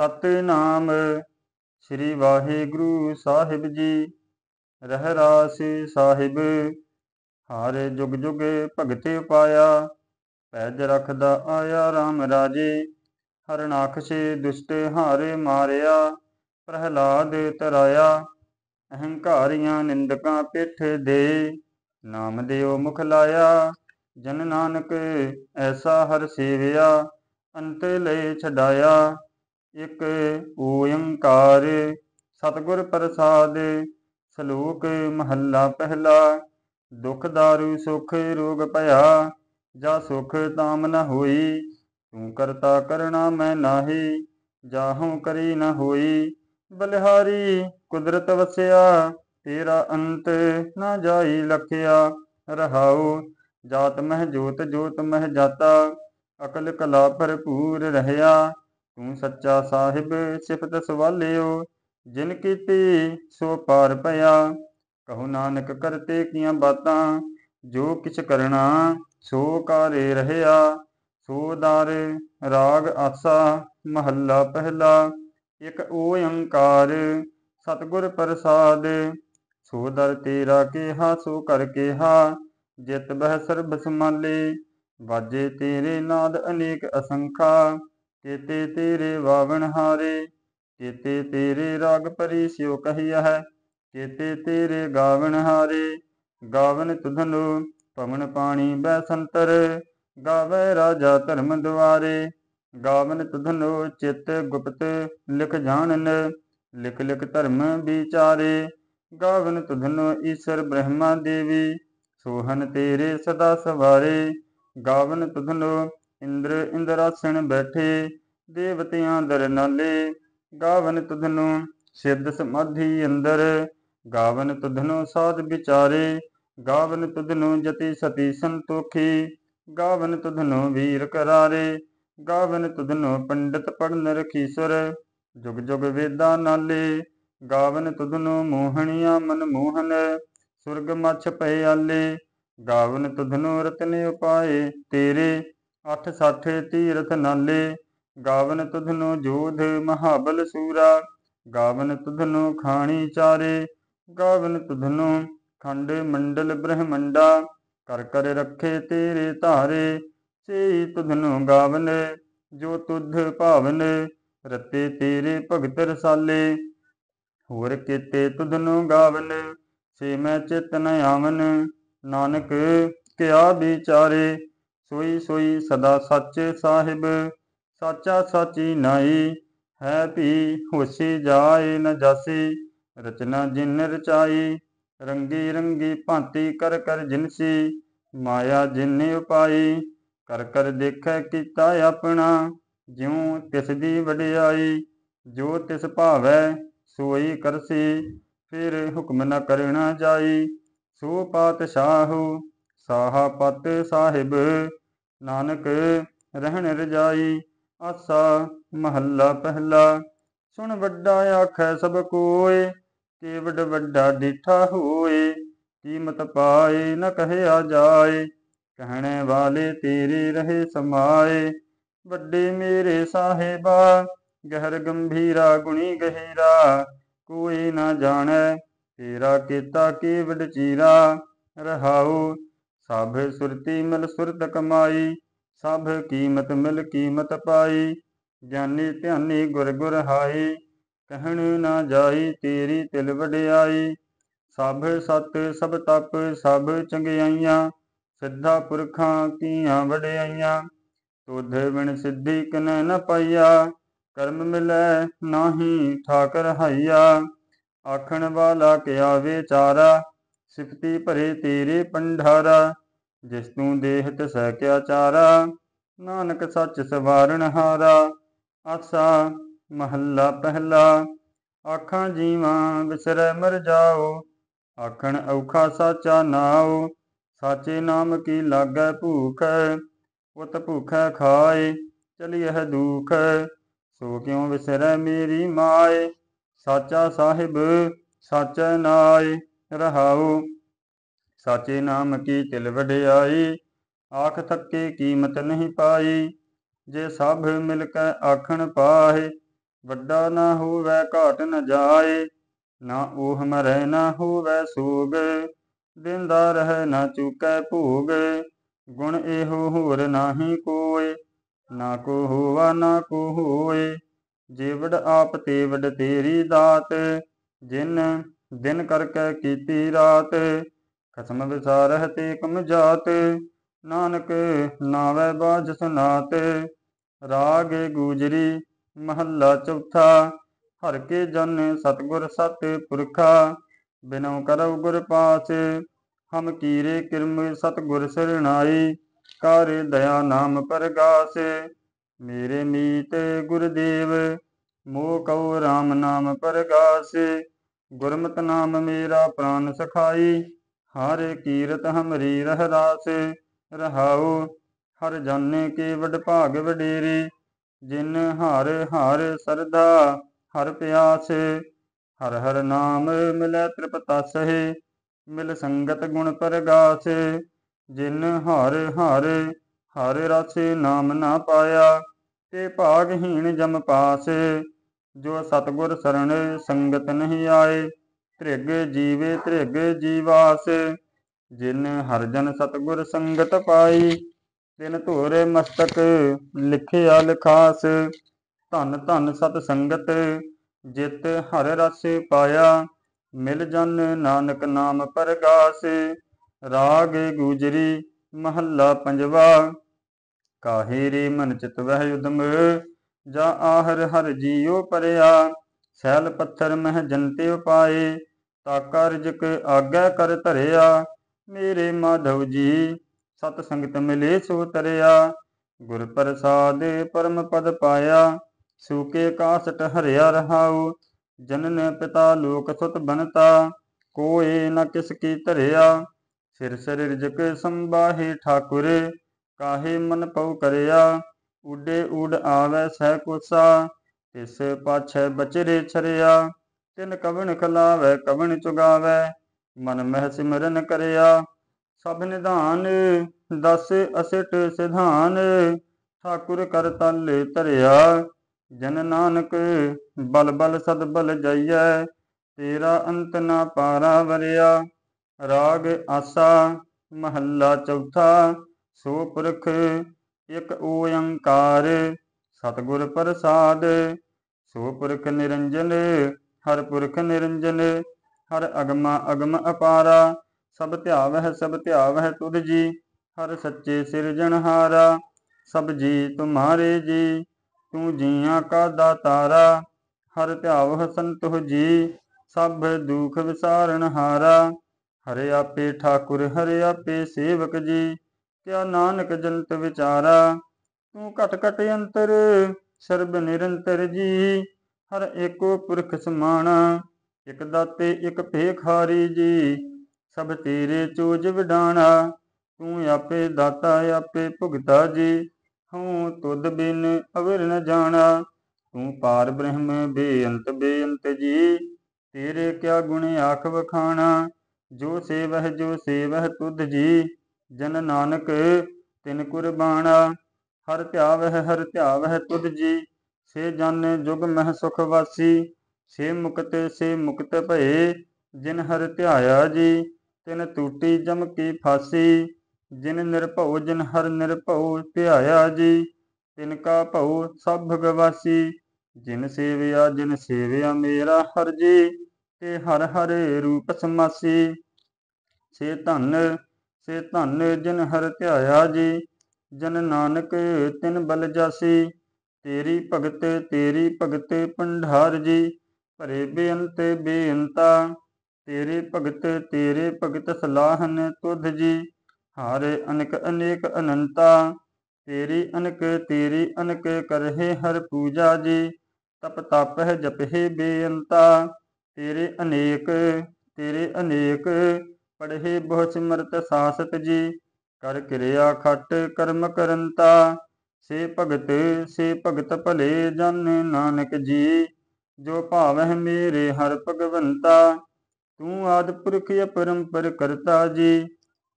ਸਤਿਨਾਮ ਸ੍ਰੀ ਵਾਹਿਗੁਰੂ ਸਾਹਿਬ ਜੀ ਰਹਿ ਸਾਹਿਬ ਹਰ ਜੁਗ ਜੁਗ ਭਗਤੇ ਪਾਇਆ ਪੈਜ ਰਖਦਾ ਆਇਆ RAM ਰਾਜੇ ਹਰਨਾਖਸ਼ੇ ਦੁਸ਼ਟ ਹਾਰੇ ਮਾਰਿਆ ਪ੍ਰਹਲਾਦ ਤਰਾਇਆ ਅਹੰਕਾਰੀਆਂ ਨਿੰਦਕਾਂ ਪਿੱਠ ਦੇ ਨਾਮ ਦਿਓ ਮੁਖ ਲਾਇਆ ਜਨ ਨਾਨਕ ਐਸਾ ਹਰ ਸੇਵਿਆ ਅੰਤ ਲੈ ਛਡਾਇਆ ਇਕ ਓੰਕਾਰ ਸਤਗੁਰ ਪ੍ਰਸਾਦ ਸ਼ਲੋਕ ਮਹੱਲਾ ਪਹਿਲਾ ਦੁਖ ਦਾਰੂ ਸੁਖ ਰੋਗ ਭਇਆ ਜਾ ਸੁਖ ਤਾਮ ਨ ਹੋਈ ਤੂੰ ਕਰਤਾ ਕਰਣਾ ਮੈਂ ਨਾਹੀ ਜਾਹੂ ਕਰੀ ਨ ਹੋਈ ਬਲਿਹਾਰੀ ਕੁਦਰਤ ਵਸਿਆ ਤੇਰਾ ਅੰਤ ਨਾ ਜਾਈ ਲਖਿਆ ਰਹਾਉ ਜਾਤ ਮਹਿ ਜੋਤ ਜੋਤ ਮਹਿ ਜਾਤਾ ਅਕਲ ਕਲਾ ਭਰਪੂਰ ਰਹਿਆ ਤੂੰ ਸੱਚਾ ਸਾਹਿਬ ਸਿਫਤ ਸਵਾਲਿਓ ਜਿਨ ਕੀਤੀ ਸੋ ਪਾਰ ਪਿਆ ਕਹੋ ਨਾਨਕ ਕਰਤੇ ਕੀਆਂ ਬਾਤਾਂ ਜੋ ਕਿਛ ਕਰਣਾ ਸੋ ਕਾਰੇ ਰਹਿਆ ਸੋ ਦਾਰ ਰਾਗ ਆਸਾ ਮਹੱਲਾ ਪਹਿਲਾ ਇਕ ਓੰਕਾਰ ਸਤਗੁਰ ਪ੍ਰਸਾਦ ਸੋ ਦਰ ਤੇਰਾ ਕੇਹਾ ਸੋ ਕਰ ਕੇਹਾ ਜਿਤ ਬਹਿ ਸਰਬ ਸਮਾਲੇ ਵਾਜੇ ਤੇਰੇ ਨਾਦ ਅਨੇਕ ਅਸੰਖਾ ਚੇਤੇ ਤੇਰੇ ਵਾਵਣ ਹਾਰੇ ਚੇਤੇ ਤੇਰੇ ਰਾਗ ਪਰੀ ਸਿਉ ਕਹੀਆ ਹੈ ਚੇਤੇ ਤੇਰੇ ਗਾਵਣ ਹਾਰੇ ਗਾਵਨ ਤੁਧਨੋ ਪਵਨ ਪਾਣੀ ਬੈ ਸੰਤਰ ਗਾਵੇ ਰਾਜਾ ਧਰਮ ਦੁਆਰੇ ਗਾਵਨ ਤੁਧਨੋ ਚਿਤ ਗੁਪਤ ਲਿਖ ਜਾਣਨ ਲਿਖ ਲਿਖ ਧਰਮ ਵਿਚਾਰੇ ਗਾਵਨ ਤੁਧਨੋ ਈਸ਼ਰ ਬ੍ਰਹਮਾ ਦੇਵੀ ਸੋਹਨ ਤੇਰੇ ਸਦਾ ਸਵਾਰੇ ਗਾਵਨ ਤੁਧਨੋ ਇੰਦਰ ਇੰਦਰਾਸਣ ਬੈਠੇ ਦੇਵਤਿਆਂ ਦਰ ਨਾਲੇ ਗਾਵਨ ਤੁਧਨੋ ਸਿੱਧ ਸਮਾਧੀ ਅੰਦਰ ਗਾਵਨ ਤੁਧਨੋ ਸਾਧ ਵਿਚਾਰੇ ਗਾਵਨ ਤੁਧਨੋ ਜਤੀ ਸਤੀ ਸੰਤੋਖੀ ਗਾਵਨ ਤੁਧਨੋ ਵੀਰ ਕਰਾਰੇ ਗਾਵਨ ਤੁਧਨੋ ਪੰਡਿਤ ਪੜਨ ਰਖੀਸਰ ਜੁਗ ਜੁਗ ਵੇਦਾਂ ਨਾਲੇ ਗਾਵਨ ਤੁਧਨੋ ਮੋਹਣੀਆਂ ਮਨ ਮੋਹਨ ਸੁਰਗ ਮਛ ਪਏ ਆਲੇ ਗਾਵਨ ਤੁਧਨੋ ਰਤਨ ਉਪਾਏ ਤੇਰੇ ਅਠ ਸਾਥੇ ਤੀਰਥ ਨਾਲੇ ਗਾਵਨ ਤੁਧਨੋ ਜੋਧ ਮਹਾਬਲ ਸੂਰਾ ਗਾਵਨ ਤੁਧਨੋ ਖਾਣੀ ਚਾਰੇ ਗਾਵਨ ਤੁਧਨੋ ਖੰਡੇ ਮੰਡਲ ਬ੍ਰਹਮੰਡਾ ਕਰ ਕਰ ਰੱਖੇ ਤੇਰੇ ਧਾਰੇ ਸੇ ਤੁਧਨੋ ਗਾਵਨ ਜੋ ਤੁਧ ਭਾਵਨ ਰਤੇ ਤੇਰੇ ਭਗਤ ਰਸਾਲੇ ਹੋਰ ਕੀਤੇ ਤੁਧਨੋ ਗਾਵਨ ਸੇ ਮੈਂ ਚਿਤ ਆਵਨ ਨਾਨਕ ਕਿਆ ਵਿਚਾਰੇ ਸੋਈ ਸੋਈ ਸਦਾ ਸੱਚ ਸਾਹਿਬ ਸਾਚਾ ਸਾਚੀ ਨਾਈ ਹੈ ਭੀ ਹੋਸੀ ਜਾਏ ਨ ਜਾਸੀ ਰਚਨਾ ਜਿਨ ਰਚਾਈ ਰੰਗੀ ਰੰਗੀ ਭਾਂਤੀ ਕਰ ਕਰ ਜਿਨਸੀ ਮਾਇਆ ਜਿਨ ਉਪਾਈ ਕਰ ਕਰ ਦੇਖੈ ਕੀਤਾ ਆਪਣਾ ਜਿਉ ਤਿਸ ਦੀ ਵਡਿਆਈ ਜੋ ਤਿਸ ਭਾਵੈ ਸੋਈ ਕਰਸੀ ਫਿਰ ਹੁਕਮ ਨ ਕਰਣਾ ਜਾਈ ਸੋ ਪਾਤਸ਼ਾਹੂ ਸਾਹਾ ਪਤ ਸਾਹਿਬ ਨਾਨਕ ਰਹਿਣ ਰਜਾਈ ਆਸਾ ਮਹੱਲਾ ਪਹਿਲਾ ਸੁਣ ਵੱਡਾ ਆਖੈ ਸਭ ਕੋਏ ਕੇਵਡ ਵੱਡਾ ਡਿਠਾ ਹੋਏ ਕੀਮਤ ਪਾਏ ਨ ਕਹਿਆ ਜਾਏ ਕਹਿਣੇ ਵਾਲੇ ਤੇਰੇ ਰਹੇ ਸਮਾਏ ਵੱਡੇ ਮੇਰੇ ਸਾਹਿਬਾ ਗਹਿਰ ਗੰਭੀਰਾ ਗੁਣੀ ਗਹਿਰਾ ਕੋਈ ਨਾ ਜਾਣੈ ਤੇਰਾ ਕੀਤਾ ਕੀ ਵਡਚੀਰਾ ਰਹਾਉ ਸਭ ਸੁਰਤੀ ਮਿਲ ਸੁਰਤ ਕਮਾਈ ਸਭ ਕੀਮਤ ਮਿਲ ਕੀਮਤ ਪਾਈ ਗਿਆਨੀ ਧਿਆਨੀ ਗੁਰ ਗੁਰ ਹਾਈ ਕਹਿਣ ਨਾ ਜਾਈ ਤੇਰੀ ਤਿਲ ਵਡਿਆਈ ਸਭ ਸਤ ਸਭ ਤਪ ਸਭ ਚੰਗਿਆਈਆਂ ਸਿੱਧਾ ਪੁਰਖਾਂ ਕੀਆਂ ਵਡਿਆਈਆਂ ਤੁਧ ਬਿਨ ਸਿੱਧੀ ਕਿਨੈ ਨ ਪਾਈਆ ਕਰਮ ਮਿਲੈ ਨਾਹੀ ਠਾਕਰ ਹਾਈਆ ਆਖਣ ਵਾਲਾ ਕਿਆ ਵਿਚਾਰਾ ਸਿਫਤੀ ਭਰੇ ਤੇਰੇ ਪੰਡਾਰਾ ਜਿਸ ਤੂੰ ਦੇਹ ਤਸੈ ਕਿਆ ਚਾਰਾ ਨਾਨਕ ਸੱਚ ਸਵਾਰਣ ਹਾਰਾ ਆਸਾ ਮਹੱਲਾ ਪਹਿਲਾ ਆਖਾਂ ਜੀਵਾ ਵਿਸਰੈ ਮਰ ਜਾਓ ਆਖਣ ਔਖਾ ਸਾਚਾ ਨਾਉ ਸਾਚੇ ਨਾਮ ਕੀ ਲਾਗੈ ਭੂਖ ਉਤ ਭੂਖਾ ਖਾਏ ਇਹ ਦੁਖ ਸੋ ਕਿਉ ਵਿਸਰੈ ਮੇਰੀ ਮਾਏ ਸਾਚਾ ਸਾਹਿਬ ਸਾਚੈ ਨਾਏ ਰਹਾਉ ਸਾਚੇ ਨਾਮ ਕੀ ਤਿਲ ਵਡਿਆਈ ਆਖ ਥੱਕੇ ਕੀਮਤ ਨਹੀਂ ਪਾਈ ਜੇ ਸਭ ਮਿਲ ਕੇ ਆਖਣ ਪਾਹੇ ਵੱਡਾ ਨਾ ਹੋਵੇ ਘਾਟ ਨਾ ਜਾਏ ਨਾ ਉਹ ਮਰੈ ਨਾ ਹੋਵੇ ਸੂਗ ਦਿੰਦਾ ਰਹੇ ਨਾ ਚੁਕੇ ਭੋਗ ਗੁਣ ਇਹੋ ਹੋਰ ਨਾਹੀ ਕੋਏ ਨਾ ਕੋ ਹੋਵਾ ਨਾ ਕੋ ਹੋਏ ਜੇਵੜ ਆਪ ਤੇਵੜ ਤੇਰੀ ਦਾਤ ਜਿਨ ਦਿਨ ਕਰਕੇ ਕੀਤੀ ਰਾਤ ਖਸਮ ਵਿਸਾਰਹ ਤੇ ਕਮ ਜਾਤ ਨਾਨਕ ਨਾਵੇ ਬਾਜ ਸੁਨਾਤ ਰਾਗ ਗੂਜਰੀ ਮਹੱਲਾ ਚੌਥਾ ਹਰ ਕੇ ਜਨ ਸਤਗੁਰ ਸਤ ਪੁਰਖਾ ਬਿਨਉ ਕਰਉ ਗੁਰ ਪਾਸ ਹਮ ਕੀਰੇ ਕਿਰਮ ਸਤਗੁਰ ਸਰਣਾਈ ਕਰ ਦਇਆ ਨਾਮ ਪਰਗਾਸ ਮੇਰੇ ਮੀਤ ਗੁਰਦੇਵ ਮੋਹ ਕਉ ਰਾਮ ਨਾਮ ਪਰਗਾਸ ਗੁਰਮਤਿ ਨਾਮ ਮੇਰਾ ਪ੍ਰਾਨ ਸਖਾਈ ਹਰ ਕੀਰਤ ਹਮਰੀ ਰਾਸੇ ਰਹਾਉ ਹਰ ਜਾਣੇ ਕੇ ਵਡਭਾਗ ਵਡੇਰੀ ਜਿਨ ਹਰ ਹਰ ਸਰਦਾ ਹਰ ਪਿਆਸ ਹਰ ਹਰ ਨਾਮ ਮਿਲੈ ਤ੍ਰਿਪਤਾਸਹਿ ਮਿਲ ਸੰਗਤ ਗੁਣ ਪਰਗਾਸ ਜਿਨ ਹਰ ਹਰ ਹਰ ਰਾਸੇ ਨਾਮ ਨਾ ਪਾਇਆ ਤੇ ਭਾਗਹੀਣ ਜਮ ਪਾਸ ਜੋ ਸਤਗੁਰ ਸਰਣ ਸੰਗਤ ਨਹੀਂ ਆਏ ਧ੍ਰਿਗ ਜੀਵੇ ਧ੍ਰਿਗ ਜੀਵਾਸ ਜਿਨ ਹਰਜਨ ਸਤਗੁਰ ਸੰਗਤ ਪਾਈ ਤਿਨ ਧੋਰੇ ਮਸਤਕ ਲਿਖਿਆ ਲਖਾਸ ਧਨ ਧਨ ਸਤ ਸੰਗਤ ਜਿਤ ਹਰ ਰਸ ਪਾਇਆ ਮਿਲ ਜਨ ਨਾਨਕ ਨਾਮ ਪਰਗਾਸ ਰਾਗ ਗੁਜਰੀ ਮਹੱਲਾ ਪੰਜਵਾ ਕਾਹੇ ਰੇ ਮਨ ਚਿਤ ਵਹਿ ਉਦਮ जा आहर हर जियो परया सैल पत्थर मह जनते उपाए ताका जक आगे कर तरिया मेरे माधव जी सत संगत मिले सो तरिया गुर प्रसाद परम पद पाया सूके कासट हरिया रहाऊ जनन पिता लोक सुत बनता कोए न किसकी तरिया सिर शरीर जक संबाहे ठाकुर काहे मन पौ करया ਉਡੇ ਉਡ ਆਵੇ ਸਹਿ ਕੁਸਾ ਇਸ ਪਾਛੇ ਬਚਰੇ ਛਰਿਆ ਤਿਨ ਕਵਣ ਖਲਾਵੇ ਕਵਣ ਚੁਗਾਵੇ ਮਨ ਮਹਿ ਸਿਮਰਨ ਕਰਿਆ ਸਭ ਨਿਧਾਨ ਦਸ ਅਸਿਟ ਸਿਧਾਨ ਠਾਕੁਰ ਕਰ ਤਲੇ ਧਰਿਆ ਜਨ ਨਾਨਕ ਬਲ ਬਲ ਸਦ ਬਲ ਜਾਈਐ ਤੇਰਾ ਅੰਤ ਨਾ ਪਾਰਾ ਵਰਿਆ ਰਾਗ ਆਸਾ ਮਹੱਲਾ ਚੌਥਾ ਸੋ ਪੁਰਖ ਇਕ ਓੰਕਾਰ ਸਤਗੁਰ ਪ੍ਰਸਾਦ ਸੋ ਪੁਰਖ ਨਿਰੰਜਨ ਹਰ ਪੁਰਖ ਨਿਰੰਜਨ ਹਰ ਅਗਮਾ ਅਗਮ ਅਪਾਰਾ ਸਭ ਧਿਆਵਹਿ ਸਭ ਧਿਆਵਹਿ ਤੁਧ ਜੀ ਹਰ ਸੱਚੇ ਸਿਰਜਣਹਾਰਾ ਸਭ ਜੀ ਤੁਮਾਰੇ ਜੀ ਤੂੰ ਜੀਆਂ ਕਾ ਦਾਤਾਰਾ ਹਰ ਧਿਆਵਹਿ ਸੰਤੋ ਜੀ ਸਭ ਦੁਖ ਵਿਸਾਰਣਹਾਰਾ ਹਰਿ ਆਪੇ ਠਾਕੁਰ ਹਰਿ ਆਪੇ ਸੇਵਕ ਜੀ ਕਿਆ ਨਾਨਕ ਜੰਤ ਵਿਚਾਰਾ ਤੂੰ ਘਟ ਘਟ ਅੰਤਰ ਸਰਬ ਨਿਰੰਤਰ ਜੀ ਹਰ ਏਕੋ ਪੁਰਖ ਸਮਾਨ ਇਕ ਦਾਤੇ ਇਕ ਭੇਖਾਰੀ ਜੀ ਸਭ ਤੇਰੇ ਚੂਜ ਵਿਡਾਣਾ ਤੂੰ ਆਪੇ ਦਾਤਾ ਆਪੇ ਭੁਗਤਾ ਜੀ ਹਉ ਤੁਧ ਬਿਨ ਅਵਰ ਨ ਜਾਣਾ ਤੂੰ ਪਾਰ ਬ੍ਰਹਮ ਬੇਅੰਤ ਬੇਅੰਤ ਜੀ ਤੇਰੇ ਕਿਆ ਗੁਣ ਆਖ ਵਖਾਣਾ ਜੋ ਸੇਵਹ ਜੋ ਸੇਵਹ ਤੁਧ ਜੀ ਜਨ ਨਾਨਕ ਤਿਨ ਕੁਰਬਾਨਾ ਹਰ ਧਿਆਵਹਿ ਹਰ ਧਿਆਵਹਿ ਤੁਧ ਜੀ ਸੇ ਜਨ ਜੁਗ ਮਹਿ ਸੁਖ ਵਾਸੀ ਸੇ ਮੁਕਤ ਸੇ ਮੁਕਤ ਭਏ ਜਿਨ ਹਰ ਧਿਆਇਆ ਜੀ ਤਿਨ ਟੂਟੀ ਜਮ ਕੀ ਫਾਸੀ ਜਿਨ ਨਿਰਭਉ ਜਿਨ ਹਰ ਨਿਰਭਉ ਧਿਆਇਆ ਜੀ ਤਿਨ ਕਾ ਭਉ ਸਭ ਭਗਵਾਸੀ ਜਿਨ ਸੇਵਿਆ ਜਿਨ ਸੇਵਿਆ ਮੇਰਾ ਹਰ ਜੀ ਤੇ ਹਰ ਹਰ ਰੂਪ ਸਮਾਸੀ ਸੇ ਧੰਨ ਸੇ ਧਨ ਜਿਨ ਹਰ ਧਿਆਇਆ ਜੀ ਜਨ ਨਾਨਕ ਤਿਨ ਬਲ ਜਾਸੀ ਤੇਰੀ ਭਗਤ ਤੇਰੀ ਭਗਤ ਪੰਡਾਰ ਜੀ ਭਰੇ ਬੇਅੰਤ ਬੇਅੰਤਾ ਤੇਰੇ ਭਗਤ ਤੇਰੇ ਭਗਤ ਸਲਾਹਨ ਤੁਧ ਜੀ ਹਾਰੇ ਅਨਕ ਅਨੇਕ ਅਨੰਤਾ ਤੇਰੀ ਅਨਕ ਤੇਰੀ ਅਨਕ ਕਰਹਿ ਹਰ ਪੂਜਾ ਜੀ ਤਪ ਤਪਹਿ ਜਪਹਿ ਬੇਅੰਤਾ ਤੇਰੇ ਅਨੇਕ ਤੇਰੇ ਅਨੇਕ ਪੜ੍ਹੇ ਬਹੁ ਸਿਮਰਤ ਸਾਸਤ ਜੀ ਕਰ ਕਿਰਿਆ ਖਟ ਕਰਮ ਕਰੰਤਾ ਸੇ ਭਗਤ ਸੇ ਭਗਤ ਭਲੇ ਜਨ ਨਾਨਕ ਜੀ ਜੋ ਭਾਵਹਿ ਮੇਰੇ ਹਰ ਭਗਵੰਤਾ ਤੂੰ ਆਦ ਪੁਰਖ ਅਪਰੰਪਰ ਕਰਤਾ ਜੀ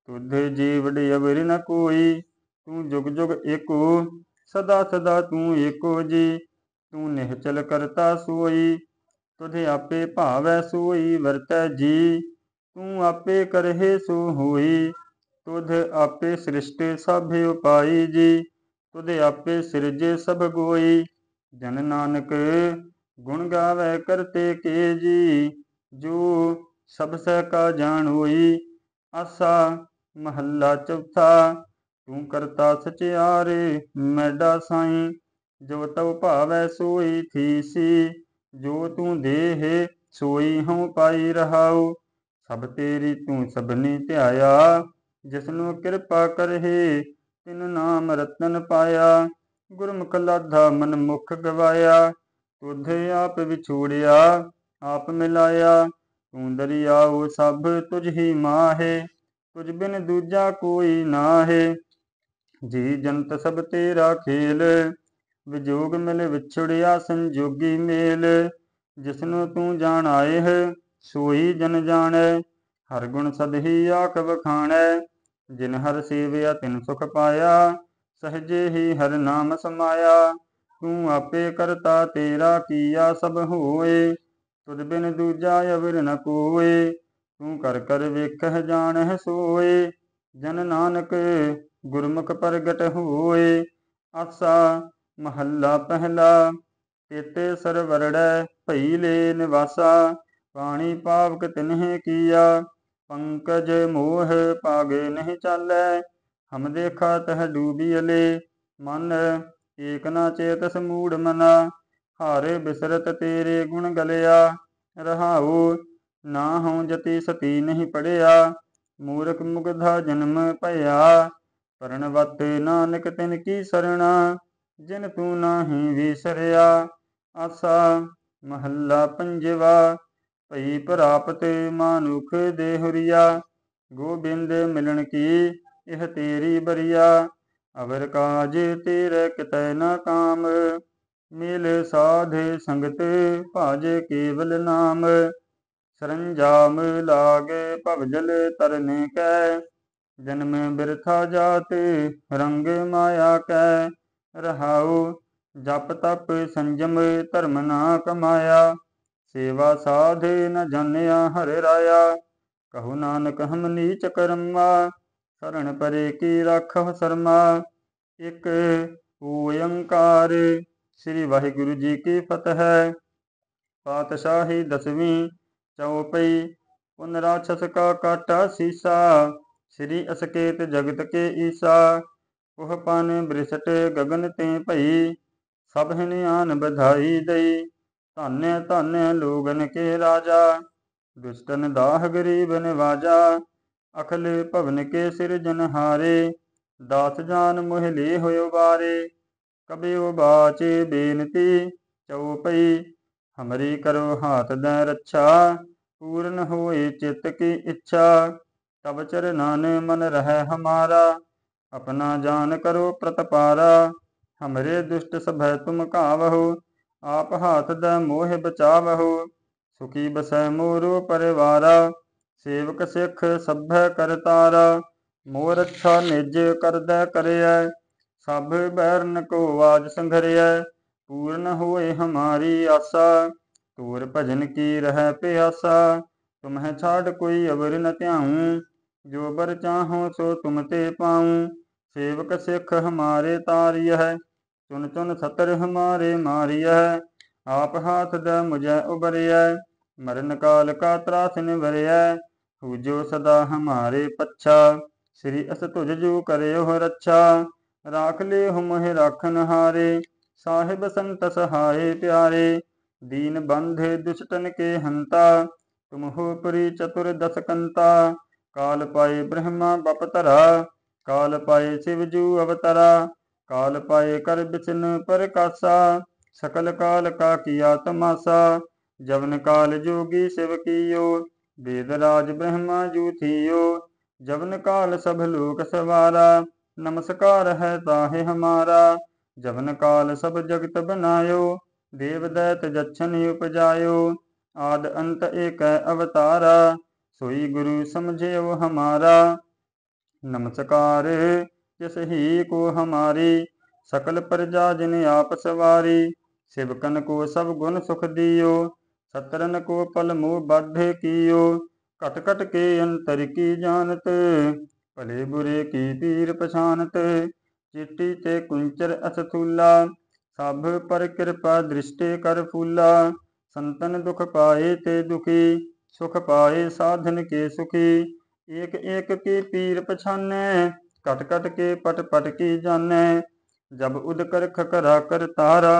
ਤੁਧ ਜੀਵੜ ਅਵਰ ਨ ਕੋਈ ਤੂੰ ਜੁਗ ਜੁਗ ਏਕੋ ਸਦਾ ਸਦਾ ਤੂੰ ਏਕੋ ਜੀ ਤੂੰ ਨਿਹਚਲ ਕਰਤਾ ਸੋਈ ਤੁਧੇ ਆਪੇ ਭਾਵੈ ਸੋਈ ਵਰਤੈ ਜੀ ਤੂੰ ਆਪੇ ਕਰਹਿ ਸੋ ਹੋਈ ਤੁਧ ਆਪੇ ਸ੍ਰਿਸ਼ਟੇ ਸਭ ਉਪਾਈ ਜੀ ਤੁਧ ਆਪੇ ਸਿਰਜੇ ਸਭ ਗੋਈ ਜਨ ਨਾਨਕ ਗੁਣ ਗਾਵੇ ਕਰਤੇ ਕੇ ਜੀ ਜੋ ਸਭ ਸਹਿ ਕਾ ਜਾਣ ਹੋਈ ਆਸਾ ਮਹੱਲਾ ਚੌਥਾ ਤੂੰ ਕਰਤਾ ਸਚਿਆਰੇ ਮੈਡਾ ਸਾਈ ਜੋ ਤਉ ਭਾਵੈ ਸੋਈ ਥੀਸੀ ਜੋ ਤੂੰ ਦੇਹ ਸੋਈ ਹਉ ਪਾਈ ਰਹਾਉ ਸਭ ਤੇਰੀ ਤੂੰ ਸਭਨੀ ਧਿਆਇਆ ਜਿਸਨੂੰ ਕਿਰਪਾ ਕਰਹੀ ਤਿਨ ਨਾਮ ਰਤਨ ਪਾਇਆ ਗੁਰਮੁਖ ਲਾਧਾ ਮਨ ਮੁਖ ਗਵਾਇਆ ਤੁਧ ਆਪ ਵਿਛੋੜਿਆ ਆਪ ਮਿਲਾਇਆ ਤੂੰ ਉਹ ਸਭ ਤੁਝ ਹੀ ਮਾਹੇ ਤੁਝ ਬਿਨ ਦੂਜਾ ਕੋਈ ਨਾਹੇ ਜੀ ਜੰਤ ਸਭ ਤੇਰਾ ਖੇਲ ਵਿਜੋਗ ਮਿਲ ਵਿਛੜਿਆ ਸੰਜੋਗੀ ਮੇਲ ਜਿਸਨੂੰ ਤੂੰ ਆਏ ਹੈ ਸੋਈ ਜਨ ਜਾਣੈ ਹਰ ਗੁਣ ਸਦਹੀ ਆਖ ਵਖਾਣੈ ਜਿਨ ਹਰ ਸੇਵਿਆ ਤਿਨ ਸੁਖ ਪਾਇਆ ਸਹਜੇ ਹੀ ਹਰ ਨਾਮ ਸਮਾਇਆ ਤੂੰ ਆਪੇ ਕਰਤਾ ਤੇਰਾ ਕੀਆ ਸਭ ਹੋਏ ਤੁਦ ਬਿਨ ਦੂਜਾ ਅਵਿਰ ਨ ਕੋਏ ਤੂੰ ਕਰ ਕਰ ਵੇਖਹ ਜਾਣਹਿ ਸੋਏ ਜਨ ਨਾਨਕ ਗੁਰਮੁਖ ਪ੍ਰਗਟ ਹੋਏ ਆਸਾ ਮਹੱਲਾ ਪਹਿਲਾ ਤੇਤੇ ਸਰਵਰੜੈ ਭਈ ਲੈ ਨਿਵਾਸਾ ਪਾਣੀ ਪਾਵਕ ਤਿਨਹਿ ਕੀਆ ਪੰਕਜ ਮੋਹ ਪਾਗੇ ਨਹੀਂ ਚਾਲੈ ਹਮ ਦੇਖਾ ਤਹ ਡੂਬੀ ਅਲੇ ਮਨ ਏਕ ਨਾ ਚੇਤ ਸਮੂੜ ਮਨਾ ਹਾਰੇ ਬਿਸਰਤ ਤੇਰੇ ਗੁਣ ਗਲਿਆ ਰਹਾਉ ਨਾ ਹਉ ਜਤੀ ਸਤੀ ਨਹੀਂ ਪੜਿਆ ਮੂਰਖ ਮੁਗਧਾ ਜਨਮ ਭਇਆ ਪਰਣ ਪਰਣਵਤ ਨਾਨਕ ਤਿਨ ਕੀ ਸਰਣਾ ਜਿਨ ਤੂੰ ਨਾਹੀ ਵਿਸਰਿਆ ਆਸਾ ਮਹੱਲਾ ਪੰਜਵਾ ਭਈ ਪ੍ਰਾਪਤ ਮਾਨੁਖ ਦੇਹੁਰੀਆ ਗੋਬਿੰਦ ਮਿਲਣ ਕੀ ਇਹ ਤੇਰੀ ਬਰੀਆ ਅਵਰ ਕਾਜ ਤੇਰੇ ਕਿਤੈ ਨਾ ਕਾਮ ਮਿਲ ਸਾਧੇ ਸੰਗਤ ਭਾਜੇ ਕੇਵਲ ਨਾਮ ਸਰੰਜਾਮ ਲਾਗੇ ਭਵਜਲ ਤਰਨੇ ਕੈ ਜਨਮ ਬਿਰਥਾ ਜਾਤ ਰੰਗ ਮਾਇਆ ਕੈ ਰਹਾਉ ਜਪ ਤਪ ਸੰਜਮ ਧਰਮ ਨਾ ਕਮਾਇਆ ਸੇਵਾ ਸਾਧੇ ਨ ਜਾਣਿਆ ਹਰਿ ਰਾਇਆ ਕਹੋ ਨਾਨਕ ਹਮ ਨੀਚ ਕਰਮਾ ਸਰਣ ਪਰੇ ਕੀ ਰੱਖਵ ਸਰਮਾ ਇਕ ਓੰਕਾਰ ਸ੍ਰੀ ਵਾਹਿਗੁਰੂ ਜੀ ਕੀ ਫਤਿਹ ਪਾਤਸ਼ਾਹੀ ਦਸਵੀਂ ਚੌਪਈ ਪੁਨਰਾ ਛਸ ਕਾ ਕਾਟਾ ਸੀਸਾ ਸ੍ਰੀ ਅਸਕੇਤ ਜਗਤ ਕੇ ਈਸਾ ਉਹ ਪਨ ਬ੍ਰਿਸ਼ਟ ਗਗਨ ਤੇ ਭਈ ਸਭ ਹਿਨਿਆਨ ਬਧਾਈ ਦਈ ਧੰਨੇ ਧੰਨੇ ਲੋਗਨ ਕੇ ਰਾਜਾ ਦੁਸ਼ਟਨ ਦਾਹ ਗਰੀਬ ਨਿਵਾਜਾ ਅਖਲ ਭਵਨ ਕੇ ਸਿਰਜਨ ਹਾਰੇ ਦਾਸ ਜਾਨ ਮੁਹਲੇ ਹੋਇਓ ਬਾਰੇ ਉਹ ਬਾਚੇ ਬੇਨਤੀ ਚਉਪਈ ਹਮਰੀ ਕਰੋ ਹਾਥ ਦਾ ਰੱਛਾ ਪੂਰਨ ਹੋਏ ਚਿੱਤ ਕੀ ਇੱਛਾ ਤਬ ਚਰਨਾਨ ਮਨ ਰਹਿ ਹਮਾਰਾ ਆਪਣਾ ਜਾਨ ਕਰੋ ਪ੍ਰਤਪਾਰਾ ਹਮਰੇ ਦੁਸ਼ਟ ਸਭੈ ਤੁਮ ਕਾਵਹੁ ਆਪ ਹਾਥ ਦਾ ਮੋਹ ਬਚਾਵਹੁ ਸੁਖੀ ਬਸੈ ਮੋਰੂ ਪਰਿਵਾਰਾ ਸੇਵਕ ਸਿੱਖ ਸਭੈ ਕਰਤਾਰ ਮੋਹ ਅੱਛਾ ਨਿਜ ਕਰਦਾ ਕਰਿਐ ਸਭ ਬੈਰਨ ਕੋ ਆਜ ਸੰਘਰਿਐ ਪੂਰਨ ਹੋਏ ਹਮਾਰੀ ਆਸਾ ਤੂਰ ਭਜਨ ਕੀ ਰਹਿ ਪਿਆਸਾ ਤੁਮਹਿ ਛਾੜ ਕੋਈ ਅਵਰ ਨ ਧਿਆਉ ਜੋ ਬਰ ਚਾਹੋ ਸੋ ਤੁਮ ਤੇ ਪਾਉ ਸੇਵਕ ਸਿੱਖ ਹਮਾਰੇ ਤਾਰਿ ਹੈ ਚੁਨ ਚੁਨ ਸਤਰ ਹਮਾਰੇ ਮਾਰਿਆ ਆਪ ਹਾਥ ਦ ਮੁਝੈ ਉਬਰਿਆ ਮਰਨ ਕਾਲ ਕਾ ਤਰਾਸ ਤੂ ਜੋ ਸਦਾ ਹਮਾਰੇ ਪੱਛਾ ਸ੍ਰੀ ਅਸ ਤੁਜ ਜੂ ਕਰਿਓ ਰੱਛਾ ਰਾਖ ਲੇ ਮਹਿ ਰਾਖਨ ਹਾਰੇ ਸਾਹਿਬ ਸੰਤ ਸਹਾਏ ਪਿਆਰੇ ਦੀਨ ਬੰਧੇ ਦੁਸ਼ਟਨ ਕੇ ਹੰਤਾ ਤੁਮ ਹੋ ਪਰੀ ਚਤੁਰ ਦਸਕੰਤਾ ਕਾਲ ਪਾਏ ਬ੍ਰਹਮਾ ਬਪ ਕਾਲ ਪਾਏ ਸ਼ਿਵ ਜੂ ਅਵਤਰਾ काल पाए कर बिचन पर कासा सकल काल का किया तमाशा जवन काल जोगी शिव कियो वेदराज ब्रह्मा जू थियो जवन काल सब लोक सवारा नमस्कार है ताहे हमारा जवन काल सब जगत बनायो देवदैत जच्छन उपजायो आद अंत एक अवतारा सोई गुरु समझे हमारा नमस्कार ਜਿਸ ਹੀ ਕੋ ਹਮਾਰੀ ਸਕਲ ਪ੍ਰਜਾ ਜਿਨ ਆਪਸ ਵਾਰੀ ਸਿਵਕਨ ਕੋ ਸਭ ਗੁਣ ਸੁਖ ਦਿਓ ਸਤਰਨ ਕੋ ਪਲ ਮੂ ਬਾਧੇ ਕੀਓ ਕਟ ਕਟ ਕੇ ਅੰਤਰ ਕੀ ਜਾਣਤ ਭਲੇ ਬੁਰੇ ਕੀ ਪੀਰ ਪਛਾਨਤ ਚਿੱਟੀ ਤੇ ਕੁੰਚਰ ਅਸਥੂਲਾ ਸਭ ਪਰ ਕਿਰਪਾ ਦ੍ਰਿਸ਼ਟੇ ਕਰ ਫੂਲਾ ਸੰਤਨ ਦੁਖ ਪਾਏ ਤੇ ਦੁਖੀ ਸੁਖ ਪਾਏ ਸਾਧਨ ਕੇ ਸੁਖੀ ਏਕ ਏਕ ਕੀ ਪੀਰ ਪਛਾਨੈ ਕਟ ਕਟ ਕੇ ਪਟ ਪਟ ਕੀ ਜਾਣੈ ਜਬ ਉਦਕਰ ਖਕਰਾ ਕਰ ਤਾਰਾ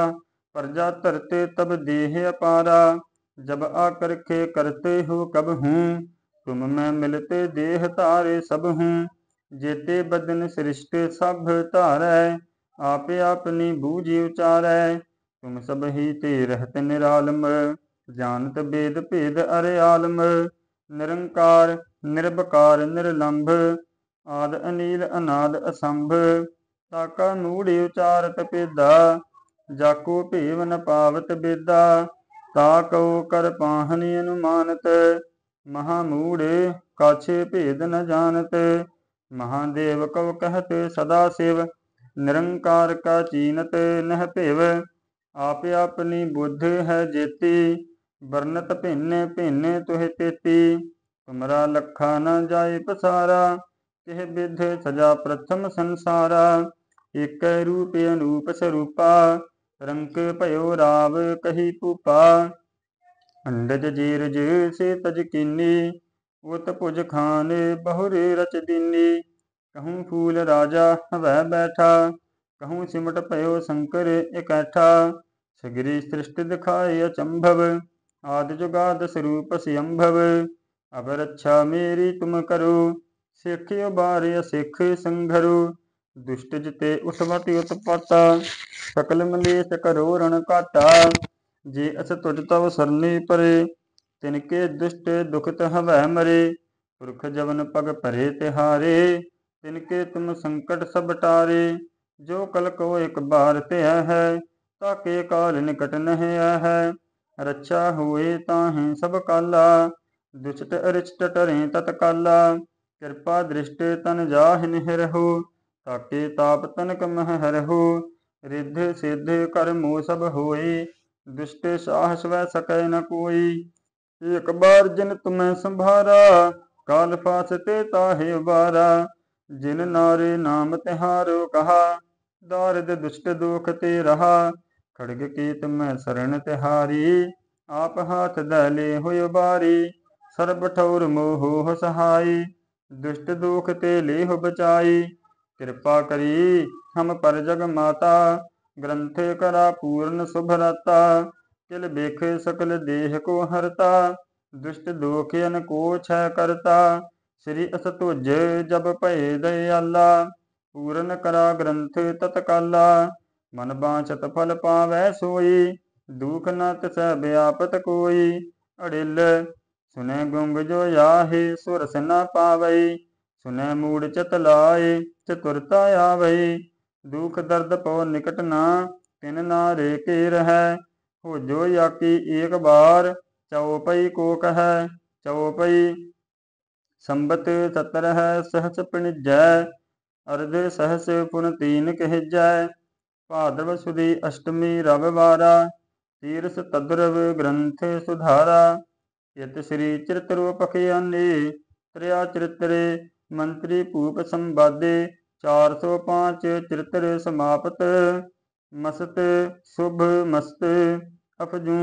ਪਰਜਾ ਧਰਤੇ ਤਬ ਦੇਹ ਅਪਾਰਾ ਜਬ ਆ ਕਰਖੇ ਕਰਤੇ ਹੋ ਕਬ ਹੂੰ ਤੁਮ ਮੈਂ ਮਿਲਤੇ ਦੇਹ ਤਾਰੇ ਸਭ ਹੂੰ ਜੇਤੇ ਬਦਨ ਸ੍ਰਿਸ਼ਟੇ ਸਭ ਧਾਰੈ ਆਪੇ ਆਪਨੀ ਬੂਝੀ ਉਚਾਰੈ ਤੁਮ ਸਭ ਹੀ ਤੇ ਰਹਤ ਨਿਰਾਲਮ ਜਾਣਤ ਬੇਦ ਭੇਦ ਅਰੇ ਆਲਮ ਨਿਰੰਕਾਰ ਨਿਰਭਕਾਰ ਨਿਰਲੰਭ ਆਦ ਅਨੀਲ ਅਨਾਦ ਅਸੰਭ ਤਾਕਾ ਨੂੜੀ ਉਚਾਰਤ ਪੇਦਾ ਜਾਕੋ ਭੀਵਨ ਪਾਵਤ ਬੇਦਾ ਤਾ ਕਉ ਕਰ ਪਾਹਨੀ ਅਨੁਮਾਨਤ ਮਹਾ ਮੂੜ ਕਾਛੇ ਭੇਦ ਨ ਜਾਣਤ ਮਹਾਦੇਵ ਕਉ ਕਹਤ ਸਦਾ ਸੇਵ ਨਿਰੰਕਾਰ ਕਾ ਚੀਨਤ ਨਹ ਭੇਵ ਆਪ ਆਪਣੀ ਬੁੱਧ ਹੈ ਜੇਤੀ ਵਰਨਤ ਭਿੰਨ ਭਿੰਨ ਤੁਹਿ ਤੇਤੀ ਤੁਮਰਾ ਲਖਾ ਨ ਜਾਏ ਪਸਾਰਾ तिह विध सजा प्रथम संसार एक रूप अनूप स्वरूपा रंक पयो राव कही पुपा अंडज जीरज से तज किन्नी उत पुज खान बहुर रच दिनी कहूँ फूल राजा वह बैठा कहूँ सिमट पयो शंकर इकैठा सगरी सृष्टि दिखाए अचंभव आदि जुगाद स्वरूप स्वयंभव अब रक्षा मेरी तुम करो ਸੇਖਿਓ ਬਾਰੇ ਸੇਖੇ ਸੰਘਰੂ ਦੁਸ਼ਟ ਜਿਤੇ ਉਸਵਤਿ ਉਤਪਤਾ ਸਕਲ ਮੰਦੇਸ਼ ਕਰੋ ਰਣ ਕਾਟਾ ਜੇ ਅਸ ਤੁਜ ਤਵ ਸਰਨੀ ਪਰੇ ਤਿਨ ਕੇ ਦੁਸ਼ਟ ਦੁਖਤ ਹਵੈ ਮਰੇ ਪੁਰਖ ਜਵਨ ਪਗ ਭਰੇ ਤਿਹਾਰੇ ਤਿਨ ਕੇ ਤੁਮ ਸੰਕਟ ਸਭ ਟਾਰੇ ਜੋ ਕਲ ਕੋ ਇੱਕ ਬਾਰ ਧਿਆ ਹੈ ਤਾਕੇ ਕਾਲ ਨਿਕਟ ਨਹਿ ਆ ਹੈ ਰੱਛਾ ਹੋਏ ਤਾਹੀਂ ਸਭ ਕਾਲਾ ਦੁਸ਼ਟ ਅਰਿਸ਼ਟ ਟਰੇ ਤਤ ਕਾਲਾ ਕਿਰਪਾ ਦ੍ਰਿਸ਼ਟੇ ਤਨ ਜਾਹਿਨ ਹਿਰਹੁ ਤਾਕੇ ਤਾਪ ਤਨਕ ਮਹ ਹਰਹੁ ਰਿੱਧ ਸਿੱਧ ਕਰ ਮੋ ਸਭ ਹੋਏ ਦੁਸ਼ਟੇ ਸਾਹਸ ਵੈ ਸਕੈ ਨ ਕੋਈ ਇਕ ਬਾਰ ਜਿਨ ਤੁਮੈ ਸੰਭਾਰਾ ਕਾਲ ਫਾਸ ਤੇ ਤਾਹੇ ਵਾਰਾ ਜਿਨ ਨਾਰੇ ਨਾਮ ਤਿਹਾਰੋ ਕਹਾ ਦਾਰਦ ਦੁਸ਼ਟ ਦੁਖ ਤੇ ਰਹਾ ਖੜਗ ਕੀ ਤੁਮੈ ਸਰਣ ਤਿਹਾਰੀ ਆਪ ਹਾਥ ਦਲੇ ਹੋਇ ਬਾਰੀ ਸਰਬ ਠੌਰ ਮੋਹ ਸਹਾਈ ਦੁਸ਼ਟ ਦੁਖ ਤੇ ਲੇਹ ਬਚਾਈ ਕਿਰਪਾ ਕਰੀ ਹਮ ਪਰ ਜਗ ਮਾਤਾ ਗ੍ਰੰਥੇ ਕਰਾ ਪੂਰਨ ਸੁਭਰਤਾ ਕਿਲ ਵੇਖੇ ਸਕਲ ਦੇਹ ਕੋ ਹਰਤਾ ਦੁਸ਼ਟ ਦੋਖ ਅਨ ਕੋ ਛੈ ਕਰਤਾ ਸ੍ਰੀ ਅਸਤੁਜ ਜਬ ਭਏ ਦਇਆਲਾ ਪੂਰਨ ਕਰਾ ਗ੍ਰੰਥ ਤਤਕਾਲਾ ਮਨ ਬਾਛਤ ਫਲ ਪਾਵੈ ਸੋਈ ਦੁਖ ਨ ਤਸੈ ਬਿਆਪਤ ਕੋਈ ਅੜਿਲ ਸੁਨੇ ਗੁੰਗ ਜੋ ਆਹੇ ਸੁਰਸ ਨਾ ਪਾਵਈ ਸੁਨੇ ਮੂੜ ਚਤ ਲਾਏ ਚਤੁਰਤਾ ਆਵਈ ਦੁਖ ਦਰਦ ਪਉ ਨਿਕਟ ਨਾ ਤਿਨ ਨਾ ਰੇ ਕੇ ਰਹੈ ਹੋ ਜੋ ਯਾਕੀ ਏਕ ਬਾਰ ਚਉਪਈ ਕੋ ਕਹੈ ਚਉਪਈ ਸੰਬਤ ਤਤਰ ਹੈ ਸਹਸ ਪਿਣਜੈ ਅਰਧ ਸਹਸ ਪੁਨ ਤੀਨ ਕਹਿਜੈ ਭਾਦਰਵ ਸੁਦੀ ਅਸ਼ਟਮੀ ਰਵਿਵਾਰਾ ਤੀਰਸ ਤਦਰਵ ਗ੍ਰੰਥ ਸੁਧਾਰਾ ਯਤ ਸ੍ਰੀ ਚਿਤ ਰੂਪ ਖਿਆਨੇ ਤ੍ਰਿਆ ਚਿਤਰੇ ਮੰਤਰੀ ਭੂਪ ਸੰਵਾਦੇ 405 ਚਿਤਰ ਸਮਾਪਤ ਮਸਤ ਸੁਭ ਮਸਤ ਅਫਜੂ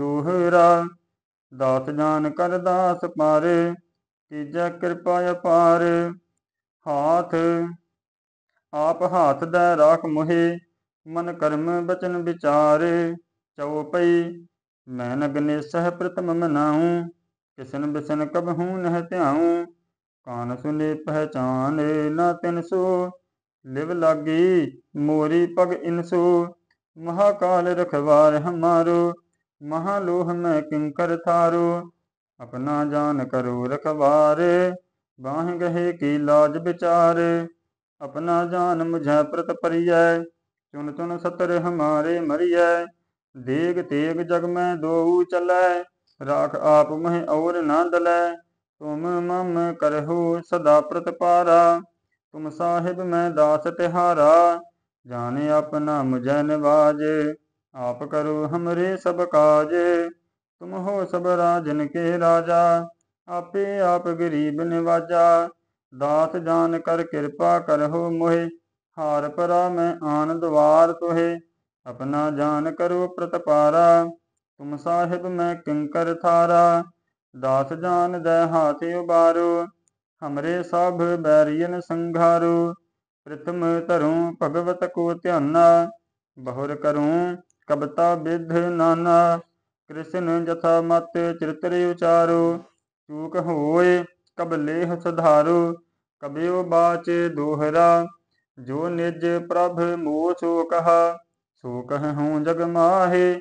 ਦੋਹਰਾ ਦਾਤ ਜਾਨ ਕਰ ਦਾਸ ਪਾਰ ਤੀਜਾ ਕਿਰਪਾ ਅਪਾਰ ਹਾਥ ਆਪ ਹਾਥ ਦਾ ਰਾਖ ਮੋਹੇ ਮਨ ਕਰਮ ਬਚਨ ਵਿਚਾਰ ਚਉਪਈ ਮੈਂ ਨਗਨੇ ਸਹ ਪ੍ਰਤਮ ਮਨਾਉ ਕਿਸਨ ਬਿਸਨ ਕਬਹੂ ਨਹ ਧਿਆਉ ਕਾਨ ਸੁਨੇ ਪਹਿਚਾਨ ਨਾ ਤਿਨ ਸੋ ਲਿਵ ਲਾਗੀ ਮੋਰੀ ਪਗ ਇਨਸੋ ਮਹਾਕਾਲ ਰਖਵਾਰ ਹਮਾਰੋ ਲੋਹ ਮੈਂ ਕਿੰਕਰ ਥਾਰੋ ਆਪਣਾ ਜਾਨ ਕਰੋ ਰਖਵਾਰ ਬਾਹ ਗਹੇ ਕੀ ਲਾਜ ਵਿਚਾਰ ਆਪਣਾ ਜਾਨ ਮੁਝੈ ਪ੍ਰਤ ਪਰਿਐ ਚੁਨ ਚੁਨ ਸਤਰ ਹਮਾਰੇ ਮਰੀਐ ਦੇਗ ਤੇਗ ਜਗ ਮੈਂ ਦੋਉ ਚਲੈ ਰਾਖ ਆਪ ਮਹਿ ਔਰ ਨਾ ਦਲੈ ਤੁਮ ਮਮ ਕਰਹੁ ਸਦਾ ਪ੍ਰਤਪਾਰਾ ਤੁਮ ਸਾਹਿਬ ਮੈਂ ਦਾਸ ਤਿਹਾਰਾ ਜਾਣੇ ਆਪਣਾ ਮੁਝੈ ਬਾਜ ਆਪ ਕਰੋ ਹਮਰੇ ਸਭ ਕਾਜ ਤੁਮ ਹੋ ਸਭ ਰਾਜਨ ਕੇ ਰਾਜਾ ਆਪੇ ਆਪ ਗਰੀਬ ਨਿਵਾਜਾ ਦਾਸ ਜਾਣ ਕਰ ਕਿਰਪਾ ਕਰਹੁ ਮੋਹਿ ਹਾਰ ਪਰਾ ਮੈਂ ਆਨ ਦਵਾਰ ਤੁਹੇ ਆਪਣਾ ਜਾਨ ਕਰੋ ਪ੍ਰਤਪਾਰਾ ਤੁਮ ਸਾਹਿਬ ਮੈਂ ਕਿੰਕਰ ਥਾਰਾ ਦਾਸ ਜਾਨ ਦੇ ਹਾਥ ਉਬਾਰੋ ਹਮਰੇ ਸਭ ਬੈਰੀਨ ਸੰਘਾਰੋ ਪ੍ਰਥਮ ਧਰੂ ਭਗਵਤ ਕੋ ਧਿਆਨਾ ਬਹੁਰ ਕਰੂ ਕਬਤਾ ਬਿਧ ਨਾਨਾ ਕ੍ਰਿਸ਼ਨ ਜਥਾ ਮਤ ਚਿਤਰੇ ਉਚਾਰੋ ਚੂਕ ਹੋਏ ਕਬਲੇ ਸੁਧਾਰੋ ਕਬਿਓ ਬਾਚ ਦੋਹਰਾ ਜੋ ਨਿਜ ਪ੍ਰਭ ਮੋਹ ਕਹਾ ਸੋ ਕਹ ਹਉ ਜਗ ਮਾਹੇ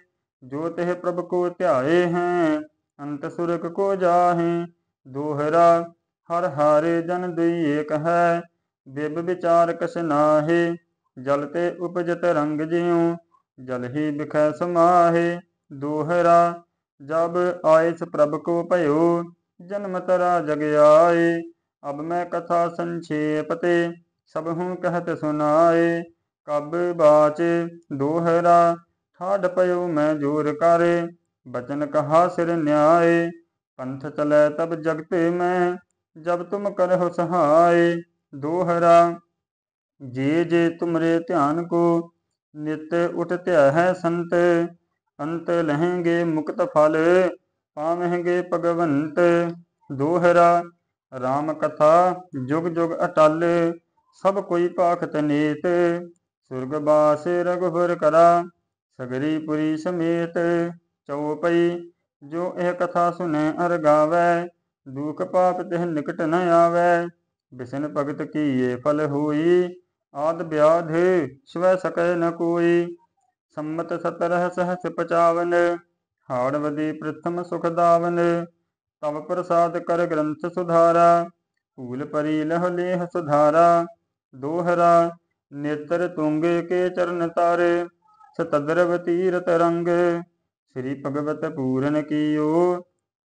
ਜੋ ਤਿਹ ਪ੍ਰਭ ਕੋ ਧਿਆਏ ਹੈ ਅੰਤ ਸੁਰਕ ਕੋ ਜਾਹੇ ਦੋਹਰਾ ਹਰ ਹਾਰੇ ਜਨ ਦਈ ਏਕ ਹੈ ਬਿਬ ਵਿਚਾਰ ਕਸ ਨਾਹੇ ਜਲ ਤੇ ਉਪਜਤ ਰੰਗ ਜਿਉ ਜਲ ਹੀ ਬਿਖੈ ਸਮਾਹੇ ਦੋਹਰਾ ਜਬ ਆਇਸ ਪ੍ਰਭ ਕੋ ਭਇਓ ਜਨਮ ਤਰਾ ਜਗ ਆਏ ਅਬ ਮੈਂ ਕਥਾ ਸੰਖੇਪ ਤੇ ਸਭ ਹੂੰ ਕਹਤ ਸੁਨਾਏ ਕਬ ਬਾਚ ਦੋਹਰਾ ਠਾਡ ਪਇਓ ਮੈਂ ਜੋਰ ਕਰੇ ਬਚਨ ਕਹਾ ਸਿਰ ਨਿਆਏ ਪੰਥ ਚਲੇ ਤਬ ਜਗਤੇ ਮੈਂ ਜਬ ਤੁਮ ਕਰਹੁ ਸਹਾਈ ਦੋਹਰਾ ਜੇ ਜੇ ਤੁਮਰੇ ਧਿਆਨ ਕੋ ਨਿਤ ਉਠ ਧਿਆ ਹੈ ਸੰਤ ਅੰਤ ਲਹਿਗੇ ਮੁਕਤ ਫਲ ਪਾਵਹਿਗੇ ਭਗਵੰਤ ਦੋਹਰਾ ਰਾਮ ਕਥਾ ਜੁਗ ਜੁਗ ਅਟਲ ਸਭ ਕੋਈ ਪਾਖਤ ਨੀਤ ਸੁਰਗ ਬਾਸੇ ਰਘੁਬਰ ਕਰਾ ਸਗਰੀ ਪੁਰੀ ਸਮੇਤ ਚਉਪਈ ਜੋ ਇਹ ਕਥਾ ਸੁਨੇ ਅਰ ਗਾਵੇ ਦੁਖ ਪਾਪ ਤਿਹ ਨਿਕਟ ਨ ਆਵੇ ਬਿਸਨ ਭਗਤ ਕੀ ਇਹ ਫਲ ਹੋਈ ਆਦ ਬਿਆਧ ਸਵੈ ਸਕੈ ਨ ਕੋਈ ਸੰਮਤ ਸਤਰਹ ਸਹਸ ਪਚਾਵਨ ਹਾੜਵਦੀ ਪ੍ਰਥਮ ਸੁਖ ਦਾਵਨ ਤਵ ਪ੍ਰਸਾਦ ਕਰ ਗ੍ਰੰਥ ਸੁਧਾਰਾ ਭੂਲ ਪਰੀ ਲਹ ਲੇਹ ਸੁਧਾਰਾ ਦੋਹਰਾ ਨੇਤਰ ਤੁੰਗੇ ਕੇ ਚਰਨ ਤਾਰੇ ਸਤਦਰਵ ਤੀਰ ਤਰੰਗ ਸ੍ਰੀ ਭਗਵਤ ਪੂਰਨ ਕੀਓ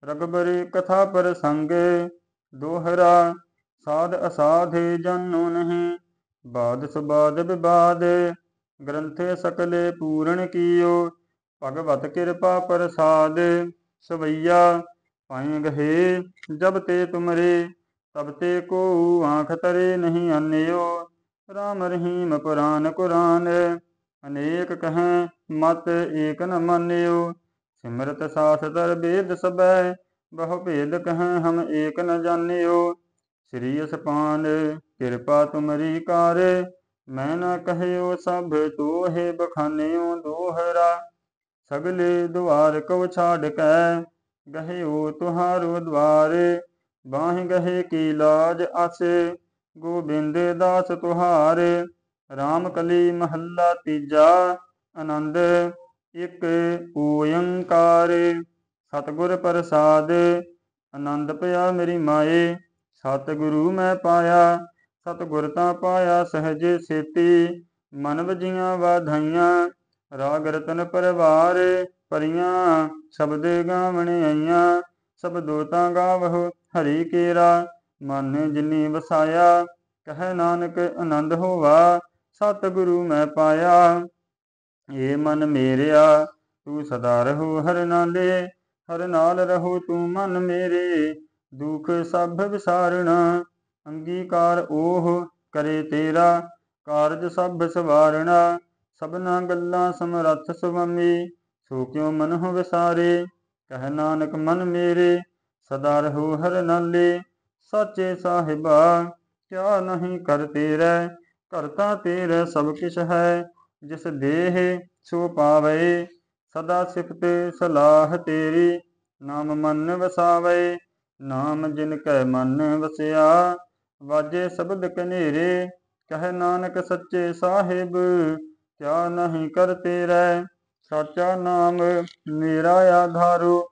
ਰਗਬਰੇ ਕਥਾ ਪ੍ਰਸੰਗ ਦੋਹਰਾ ਸਾਧ ਅਸਾਧੇ ਜਨੋ ਨਹੀਂ ਬਾਦ ਸਬਾਦ ਵਿਬਾਦ ਗ੍ਰੰਥੇ ਸਕਲੇ ਪੂਰਨ ਕੀਓ ਭਗਵਤ ਕਿਰਪਾ ਪ੍ਰਸਾਦ ਸਵਈਆ ਪਾਇ ਗਹੇ ਜਬ ਤੇ ਤੁਮਰੇ ਤਬ ਤੇ ਕੋ ਆਖ ਤਰੇ ਨਹੀਂ ਅਨਿਓ ਰਾਮ ਰਹੀਮ ਪੁਰਾਨ ਕੁਰਾਨ ਅਨੇਕ ਕਹੈ ਮਤ ਏਕ ਨ ਮੰਨਿਓ ਸਿਮਰਤ ਸਾਸਤਰ ਬੇਦ ਸਬੈ ਬਹੁ ਭੇਦ ਕਹੈ ਹਮ ਏਕ ਨ ਜਾਣਿਓ ਸ੍ਰੀ ਅਸਪਾਨ ਕਿਰਪਾ ਤੁਮਰੀ ਕਾਰ ਮੈਂ ਨਾ ਕਹਿਓ ਸਭ ਤੋਹੇ ਬਖਾਨਿਓ ਦੋਹਰਾ ਸਗਲੇ ਦੁਆਰ ਕਉ ਛਾੜ ਕੈ ਗਹਿਓ ਤੁਹਾਰੋ ਦਵਾਰ ਬਾਹ ਗਹੇ ਕੀ ਲਾਜ ਆਸੇ ਗੋਬਿੰਦ ਦਾਸ ਤੁਹਾਰੇ RAM ਕਲੀ ਮਹੱਲਾ ਤੀਜਾ ਆਨੰਦ ਇੱਕ ਓੰਕਾਰ ਸਤਗੁਰ ਪ੍ਰਸਾਦ ਆਨੰਦ ਪਿਆ ਮੇਰੀ ਮਾਏ ਸਤਗੁਰੂ ਮੈਂ ਪਾਇਆ ਸਤਗੁਰ ਤਾਂ ਪਾਇਆ ਸਹਜ ਸੇਤੀ ਮਨ ਵਜੀਆਂ ਵਾਧਾਈਆਂ ਰਾਗ ਰਤਨ ਪਰਵਾਰ ਪਰੀਆਂ ਸ਼ਬਦ ਗਾਵਣ ਆਈਆਂ ਸਬਦੋ ਤਾਂ ਗਾਵਹੁ ਹਰੀ ਕੇਰਾ ਮਾਨੇ ਜਿਨੀ ਵਸਾਇਆ ਕਹੈ ਨਾਨਕ ਆਨੰਦ ਹੋਵਾ ਸਤ ਗੁਰੂ ਮੈਂ ਪਾਇਆ ਏ ਮਨ ਮੇਰਿਆ ਤੂੰ ਸਦਾ ਰਹੋ ਹਰ ਨਾਲੇ ਹਰ ਨਾਲ ਰਹੋ ਤੂੰ ਮਨ ਮੇਰੇ ਦੁਖ ਸਭ ਵਿਸਾਰਣਾ ਅੰਗੀਕਾਰ ਓਹ ਕਰੇ ਤੇਰਾ ਕਾਰਜ ਸਭ ਸਵਾਰਣਾ ਸਭਨਾ ਗੱਲਾਂ ਸਮਰੱਥ ਸੁਆਮੀ ਸੋ ਕਿਉ ਮਨ ਹੋ ਵਿਸਾਰੇ ਕਹ ਨਾਨਕ ਮਨ ਮੇਰੇ ਸਦਾ ਰਹੋ ਹਰ ਨਾਲੇ ਸੱਚੇ ਸਾਹਿਬਾ ਕਿਆ ਨਹੀਂ ਕਰ ਤੇਰੇ ਕਰਤਾ ਤੇਰੇ ਸਭ ਕਿਛ ਹੈ ਜਿਸ ਦੇਹ ਸੋ ਪਾਵੇ ਸਦਾ ਸਿਫਤ ਸਲਾਹ ਤੇਰੀ ਨਾਮ ਮਨ ਵਸਾਵੇ ਨਾਮ ਜਿਨ ਕੈ ਮਨ ਵਸਿਆ ਵਾਜੇ ਸ਼ਬਦ ਕਨੇਰੇ ਕਹੇ ਨਾਨਕ ਸੱਚੇ ਸਾਹਿਬ ਕਿਆ ਨਹੀਂ ਕਰ ਤੇਰੇ ਸਾਚਾ ਨਾਮ ਮੇਰਾ ਆਧਾਰੂ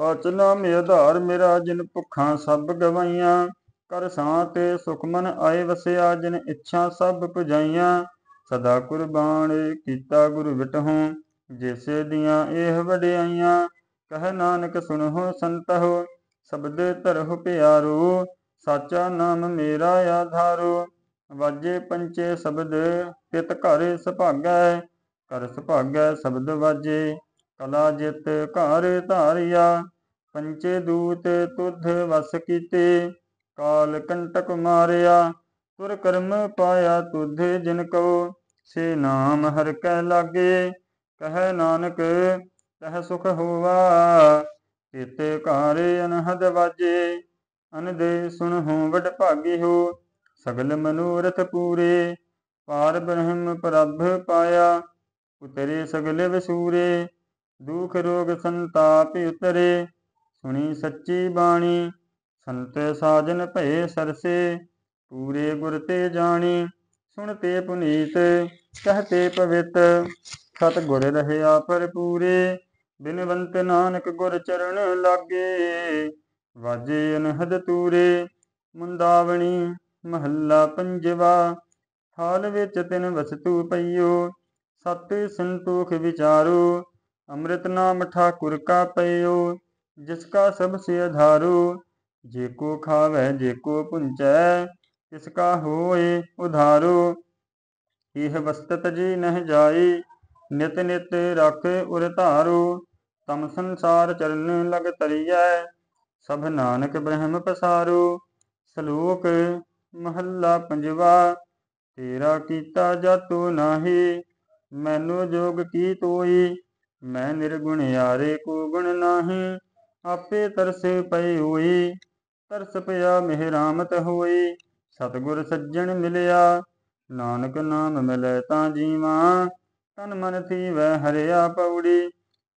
ਸਤਨਾਮ ਆਧਾਰ ਮੇਰਾ ਜਿਨ ਭੁੱਖਾਂ ਸਭ ਗਵਾਈਆਂ ਕਰ ਸਾਂ ਤੇ ਸੁਖਮਨ ਆਏ ਵਸਿਆ ਜਿਨ ਇੱਛਾ ਸਭ ਪੁਜਾਈਆਂ ਸਦਾ ਕੁਰਬਾਨ ਕੀਤਾ ਗੁਰੂ ਵਿਟਹੁ ਜਿਸੇ ਦੀਆਂ ਇਹ ਵਡਿਆਈਆਂ ਕਹ ਨਾਨਕ ਸੁਣਹੁ ਸੰਤਹੁ ਸਬਦ ਧਰਹੁ ਪਿਆਰੋ ਸਾਚਾ ਨਾਮ ਮੇਰਾ ਆਧਾਰੋ ਵਾਜੇ ਪੰਚੇ ਸਬਦ ਤਿਤ ਘਰ ਸੁਭਾਗੈ ਕਰ ਸੁਭਾਗੈ ਸਬਦ ਵਾਜੇ ਕਲਾ ਜਿਤ ਘਰ ਧਾਰਿਆ ਪੰਚੇ ਦੂਤ ਤੁਧ ਵਸ ਕੀਤੇ ਕਾਲ ਕੰਟਕ ਮਾਰਿਆ ਤੁਰ ਕਰਮ ਪਾਇਆ ਤੁਧ ਜਿਨ ਕਉ ਸੇ ਨਾਮ ਹਰ ਕਹਿ ਲਾਗੇ ਕਹੈ ਨਾਨਕ ਤਹ ਸੁਖ ਹੋਵਾ ਇਤੇ ਘਰ ਅਨਹਦ ਵਾਜੇ ਅਨਦੇ ਸੁਣ ਹੋ ਵਡ ਭਾਗੀ ਹੋ ਸਗਲ ਮਨੋਰਥ ਪੂਰੇ ਪਾਰ ਬ੍ਰਹਮ ਪ੍ਰਭ ਪਾਇਆ ਉਤਰੇ ਸਗਲੇ ਵਸੂਰੇ ਦੁਖ ਰੋਗ ਸੰਤਾਪ ਉਤਰੇ ਸੁਣੀ ਸੱਚੀ ਬਾਣੀ ਸੰਤ ਸਾਜਨ ਭਏ ਸਰਸੇ ਪੂਰੇ ਗੁਰ ਤੇ ਜਾਣੀ ਤੇ ਪੁਨੀਤ ਕਹ ਤੇ ਪਵਿੱਤ ਸਤ ਗੁਰ ਰਹਿਆ ਪੂਰੇ ਬਿਨਵੰਤ ਨਾਨਕ ਗੁਰ ਚਰਨ ਲਾਗੇ ਵਾਜੇ ਅਨਹਦ ਤੂਰੇ ਮੁੰਦਾਵਣੀ ਮਹੱਲਾ ਪੰਜਵਾ ਹਾਲ ਵਿੱਚ ਤਿਨ ਵਸਤੂ ਪਈਓ ਸਤ ਸੰਤੋਖ ਵਿਚਾਰੋ ਅੰਮ੍ਰਿਤ ਨਾਮ ਠਾਕੁਰ ਕਾ ਪਇਓ ਜਿਸ ਕਾ ਸਭ ਸੇ ਆਧਾਰੂ ਜੇ ਕੋ ਖਾਵੇ ਜੇ ਕੋ ਪੁੰਚੈ ਤਿਸ ਕਾ ਹੋਏ ਉਧਾਰੂ ਇਹ ਵਸਤਤ ਜੀ ਨਹਿ ਜਾਈ ਨਿਤ ਨਿਤ ਰਾਖੇ ਉਰ ਧਾਰੂ ਤਮ ਸੰਸਾਰ ਚਰਨ ਲਗ ਤਰੀਐ ਸਭ ਨਾਨਕ ਬ੍ਰਹਮ ਪਸਾਰੂ ਸ਼ਲੋਕ ਮਹੱਲਾ ਪੰਜਵਾ ਤੇਰਾ ਕੀਤਾ ਜਤੂ ਨਾਹੀ ਮੈਨੂੰ ਜੋਗ ਕੀ ਤੋਈ ਮੈਂ ਨਿਰਗੁਣ ਯਾਰੇ ਕੋ ਗੁਣ ਨਾਹੀ ਆਪੇ ਤਰਸੇ ਪਈ ਹੋਈ ਤਰਸ ਪਿਆ ਮਿਹਰਾਮਤ ਹੋਈ ਸਤਗੁਰ ਸੱਜਣ ਮਿਲਿਆ ਨਾਨਕ ਨਾਮ ਮਿਲੇ ਤਾਂ ਜੀਵਾ ਤਨ ਮਨ ਵਹਿ ਹਰਿਆ ਪੌੜੀ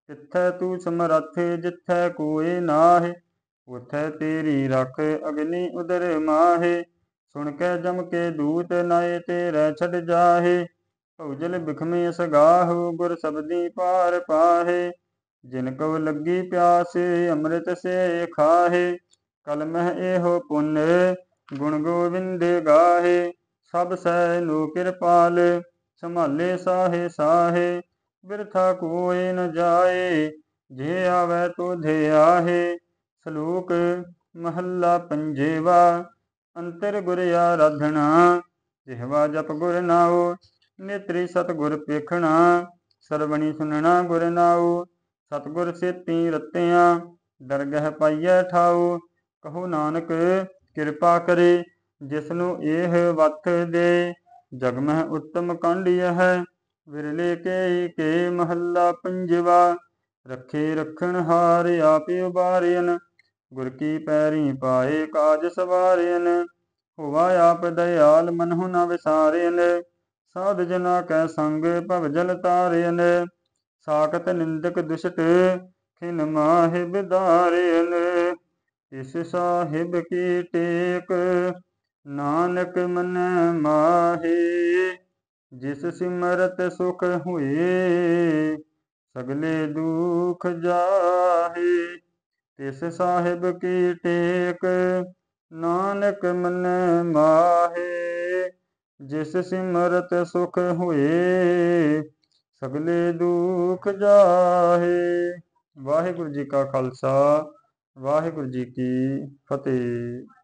ਜਿੱਥੈ ਤੂੰ ਸਮਰੱਥ ਜਿੱਥੈ ਕੋਈ ਨਾਹੀ ਉਥੈ ਤੇਰੀ ਰੱਖ ਅਗਨੀ ਉਦਰ ਮਾਹੇ ਸੁਣ ਕੇ ਜਮ ਕੇ ਦੂਤ ਨਾਏ ਤੇਰੇ ਛੱਡ ਜਾਹੇ ਭਉਜਲ ਬਿਖਮੇ ਸਗਾਹ ਗੁਰ ਸਬਦੀ ਪਾਰ ਪਾਹੇ ਜਿਨ ਕਉ ਲੱਗੀ ਪਿਆਸੇ ਅੰਮ੍ਰਿਤ ਸੇ ਖਾਹੇ ਕਲਮਹ ਇਹੋ ਪੁੰਨ ਗੁਣ ਗੋਵਿੰਦ ਗਾਹੇ ਸਭ ਸੈ ਨੂ ਕਿਰਪਾਲ ਸੰਭਾਲੇ ਸਾਹੇ ਸਾਹੇ ਬਿਰਥਾ ਕੋਈ ਨ ਜਾਏ ਜੇ ਆਵੇ ਤੋ ਧੇ ਆਹੇ ਸਲੋਕ ਮਹੱਲਾ ਪੰਜੇਵਾ ਅੰਤਰ ਗੁਰ ਆਰਾਧਨਾ ਜਿਹਵਾ ਜਪ ਗੁਰ ਨਾਉ ਨੇਤਰੀ ਸਤਗੁਰ ਪੇਖਣਾ ਸਰਵਣੀ ਸੁਨਣਾ ਗੁਰ ਨਾਉ ਸਤਗੁਰ ਸੇਤੀ ਰਤਿਆਂ ਦਰਗਹਿ ਪਾਈਐ ਠਾਉ ਕਹੋ ਨਾਨਕ ਕਿਰਪਾ ਕਰੇ ਜਿਸ ਨੂੰ ਇਹ ਵਤ ਦੇ ਜਗਮਹਿ ਉੱਤਮ ਕਾਂਡਿਯ ਹੈ ਵਿਰਲੇ ਕੇ ਕੇ ਮਹੱਲਾ ਪੰਜਵਾ ਰੱਖੇ ਰਖਣ ਹਾਰ ਆਪੇ ਉਬਾਰਿਨ ਗੁਰ ਕੀ ਪੈਰੀ ਪਾਏ ਕਾਜ ਸਵਾਰਿਨ ਹੋਵਾ ਆਪ ਦਇਆਲ ਮਨਹੁ ਨਾ ਵਿਸਾਰਿਨ ਸਾਧ ਜਨਾ ਕੈ ਸੰਗ ਭਵ ਜਲ ਤਾਰਿਨ ਨੇ ਸਾਖਤ ਨਿੰਦਕ ਦੁਸ਼ਟ ਖਿਨ ਮਾਹਿ ਬਿਦਾਰੇ ਇਸ ਸਾਹਿਬ ਕੀ ਟੇਕ ਨਾਨਕ ਮਨ ਮਾਹੀ ਜਿਸ ਸਿਮਰਤ ਸੁਖ ਹੋਏ ਸਗਲੇ ਦੁਖ ਜਾਹੇ ਤਿਸ ਸਾਹਿਬ ਕੀ ਟੇਕ ਨਾਨਕ ਮਨ ਮਾਹੇ ਜਿਸ ਸਿਮਰਤ ਸੁਖ ਹੋਏ ਸਗਲੇ ਦੁਖ ਜਾਹੇ ਵਾਹਿਗੁਰੂ ਜੀ ਕਾ ਖਾਲਸਾ ਵਾਹਿਗੁਰੂ ਜੀ ਕੀ ਫਤਿਹ